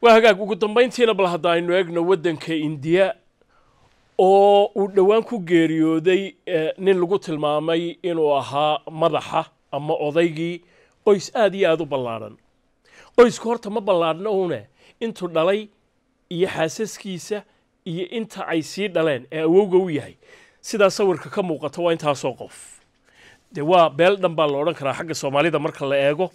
waa hagaag ugu dambayntiina bal hadda aynu eegno waddanka indiya oo uu dhowaan ku geeriyooday eh, nin lagu tilmaamay inuu ahaa madaxa ama odaygii qoys aad iyo aada u ballaadhan qoysku horta ma ballaadhna uune eh, intuu dhalay iyo xaasaskiisa iyo inta ay sii dhaleen ee awowga u yahay sidaa sawirka ka muuqata waa intaasoo qof dee waa beel dhan baa la odhan karaa xagga soomaalida marka la eego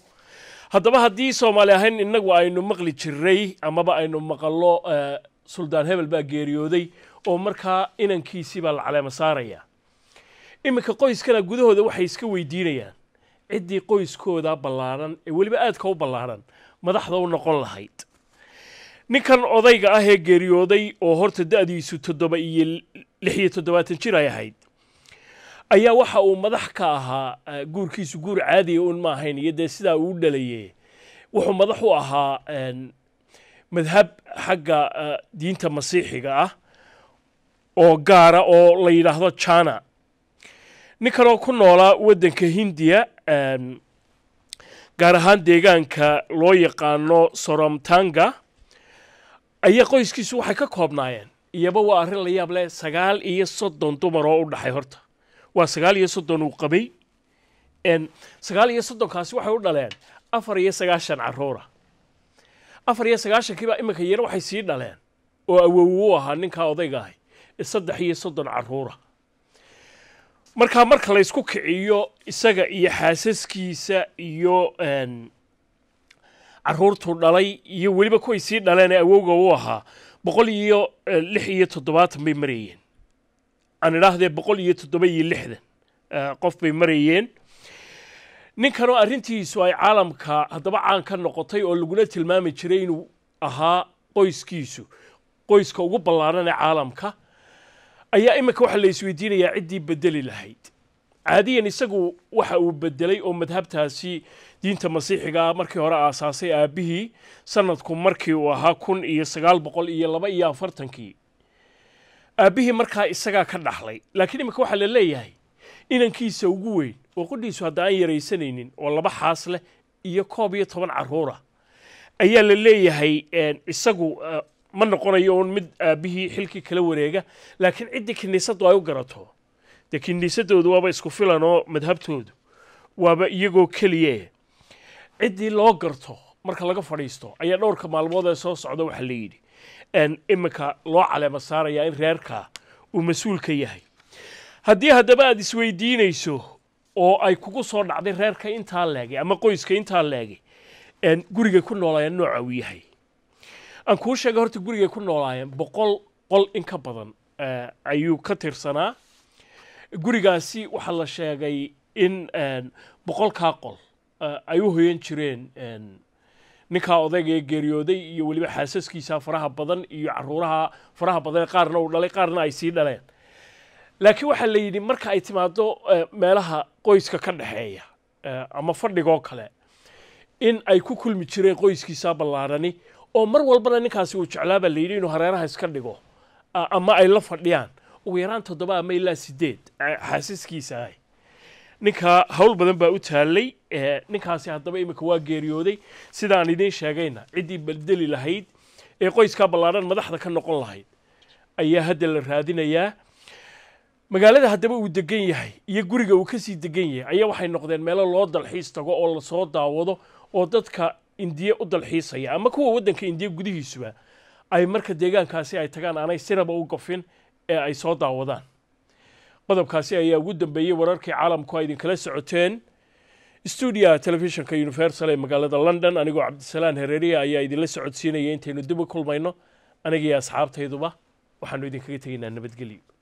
haddaba haddii soomaali ahayn innagu aynu maqli jiray amaba aynu maqallo eh, suldaan hebel baa geeriyooday oo markaa inankiisii baa la caleema saaraya iminka qoyskana gudahooda waxay iska weydiinayaan ciddii qoyskooda ballaaran ee weliba aadka u ballaaran madaxda u noqon lahayd ninkan odayga ah ee geeriyooday oo horta da'diisu toddoba iyo lix iyo toddobaatan jir ay ahayd ayaa waxa uu madax ka ahaa eh, guurkiisu guur caadiya un ma ahayn iyo dee sidaa uu dhalaye wuxuu madax u ahaa madhab xagga eh, diinta masiixiga ah oo gaara oo la yidhaahdo jana nin kaloo ku noolaa waddanka hindiya gaar ahaan deegaanka loo yaqaano soromtanga ayaa qoyskiisu waxay ka koobnaayeen iyaba waa arrin la yaab leh sagaal iyo soddon dumar oo u dhaxay horta waa sagaal iyo soddon uu qabay sagaal iyo soddonkaasi waxay u dhaleen afar iyo sagaashan caruura ah. afar iyo sagaashankiibaa iminka yana waxay sii dhaleen oo awow u ahaa ninkaa odayga ahay saddex iyo soddon caruura ah. markaa marka laysku kiciyo isaga iyo xaasaskiisa iyo caruurtuu dhalay iyo weliba kuway sii dhaleen ee awowga u ahaa boqol iyo lix iyo toddobaatan bay marayeen aan idhaahdee boqol iyo toddoba iyo lixdan qof bay marayeen ninkanoo arrintiisu ay caalamka haddaba caan ka noqotay oo laguna tilmaami jiray inuu ahaa qoyskiisu qoyska ugu ballaaran ee caalamka ayaa iminka waxaa la isweydiinayaa ciddii bedeli lahayd caadiyan isagu waxa uu bedelay oo madhabtaasi diinta masiixigaa markii hore aasaasay aabbihii sanadku markii uu ahaa kun iyo sagaal boqol iyo laba iyo afartankii aabbihii markaa isagaa ka dhaxlay laakiin imminka waxaa la leeyahay inankiisa ugu weyn oo qudhiisu hadda aan yaraysanaynin oo laba xaas leh iyo koob iyo toban carruura ah, ayaa la leeyahay isagu eh, ma noqonayo uun mid aabbihii xilkii kala wareega laakiin ciddii kiniisaddu ay u garato dee kiniisadoodu waaba isku filan oo madhabtoodu waaba iyagoo keliye ciddii loo garto marka laga fadhiisto ayaa dhowrka maalmood ee soo socda waxaa layidhi iminka loo caleema saarayaa in reerka uu mas-uul ka yahay haddii haddaba aada isweydiinayso oo ay kugu soo dhacday reerka intaa leegay ama qoyska intaa leegay gurigay ku noolaayeen nooca uu yahay aan kuu sheegay horta gurigay ku noolaayeen boqol qol in ka badan eh, ayuu ka tirsanaa gurigaasi waxaa la sheegay in boqolkaa qol eh, ay u hoyan jireen ninkaa odaygee geeriyooday iyo weliba xaasaskiisa faraha badan iyo caruuraha faraha badanee qaarna uu dhalay qaarna ay sii dhaleen laakiin waxaa la yidhi marka ay timaado eh, meelaha qoyska ka dhexeeya eh, ama fadhigoo kale in ay ku kulmi jireen qoyskiisa ballaarhani oo mar walbana ninkaasi uu jeclaabaa la yidhi inuu hareeraha iska dhigo ah, ama ay la fadhiyaan ugu yaraan toddoba ama ilaa sideed eh, xaasaskiisa ahi ninka hawl badan baa u taallay ninkaasi haddaba imika waa geeriyooday sidaan idiin sheegayna ciddii beldeli lahayd ee qoyskaa ballaadhan madaxda ka noqon lahayd ayaa hadda la raadinayaa magaalada haddaba uu degan yahay iyo guriga uu kasii degan yahay ayaa waxay noqdeen meelo loo dalxiis tago oo lasoo daawado oo dadka indiye u dalxiisaya ama kuwa waddanka indiye gudihiisuba ay marka deegaankaasi ay tagaan aanay sinaba u gofin ee ay soo daawadaan qodobkaasi ayaa ugu dambeeyey wararkii caalamku ay idinkala socoteen stuudiyaha telefishinka universal ee magaalada london anigoo cabdisalaan hereeriya ayaa idinla socodsiinaya intaynu dib u kulmayno anigii asxaabtayduba waxaanu idinkaga tegaynaa nabadgelyo